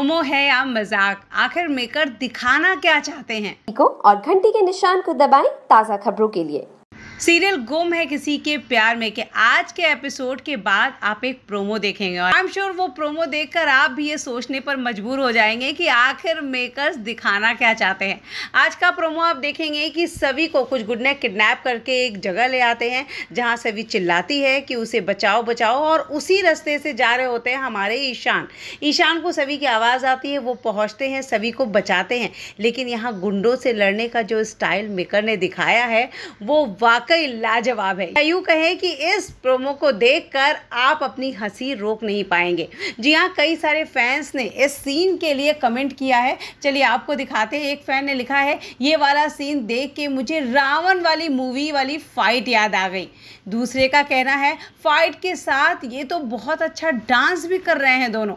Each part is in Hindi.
होमो है या मजाक आखिर मेकर दिखाना क्या चाहते हैं और घंटी के निशान को दबाएं ताज़ा खबरों के लिए सीरियल गुम है किसी के प्यार में कि आज के एपिसोड के बाद आप एक प्रोमो देखेंगे और आई एम श्योर वो प्रोमो देखकर आप भी ये सोचने पर मजबूर हो जाएंगे कि आखिर मेकर्स दिखाना क्या चाहते हैं आज का प्रोमो आप देखेंगे कि सभी को कुछ गुडनेक किडनैप करके एक जगह ले आते हैं जहाँ सभी चिल्लाती है कि उसे बचाओ बचाओ और उसी रास्ते से जा रहे होते हैं हमारे ईशान ईशान को सभी की आवाज़ आती है वो पहुँचते हैं सभी को बचाते हैं लेकिन यहाँ गुंडों से लड़ने का जो स्टाइल मेकर ने दिखाया है वो वाक वाकई लाजवाब है यूँ कहे कि इस प्रोमो को देखकर आप अपनी हंसी रोक नहीं पाएंगे जी हाँ कई सारे फैंस ने इस सीन के लिए कमेंट किया है चलिए आपको दिखाते हैं एक फ़ैन ने लिखा है ये वाला सीन देख के मुझे रावण वाली मूवी वाली फ़ाइट याद आ गई दूसरे का कहना है फ़ाइट के साथ ये तो बहुत अच्छा डांस भी कर रहे हैं दोनों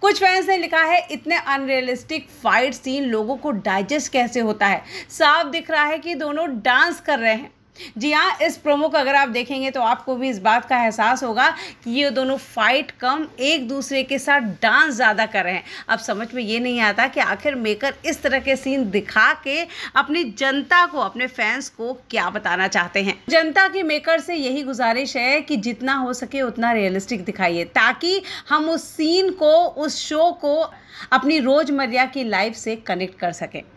कुछ फैंस ने लिखा है इतने अनरियलिस्टिक फाइट सीन लोगों को डाइजेस्ट कैसे होता है साफ दिख रहा है कि दोनों डांस कर रहे हैं जी हाँ इस प्रोमो को अगर आप देखेंगे तो आपको भी इस बात का एहसास होगा कि ये दोनों फाइट कम एक दूसरे के साथ डांस ज़्यादा कर रहे हैं अब समझ में ये नहीं आता कि आखिर मेकर इस तरह के सीन दिखा के अपनी जनता को अपने फैंस को क्या बताना चाहते हैं जनता के मेकर से यही गुजारिश है कि जितना हो सके उतना रियलिस्टिक दिखाइए ताकि हम उस सीन को उस शो को अपनी रोज़मर्रा की लाइफ से कनेक्ट कर सकें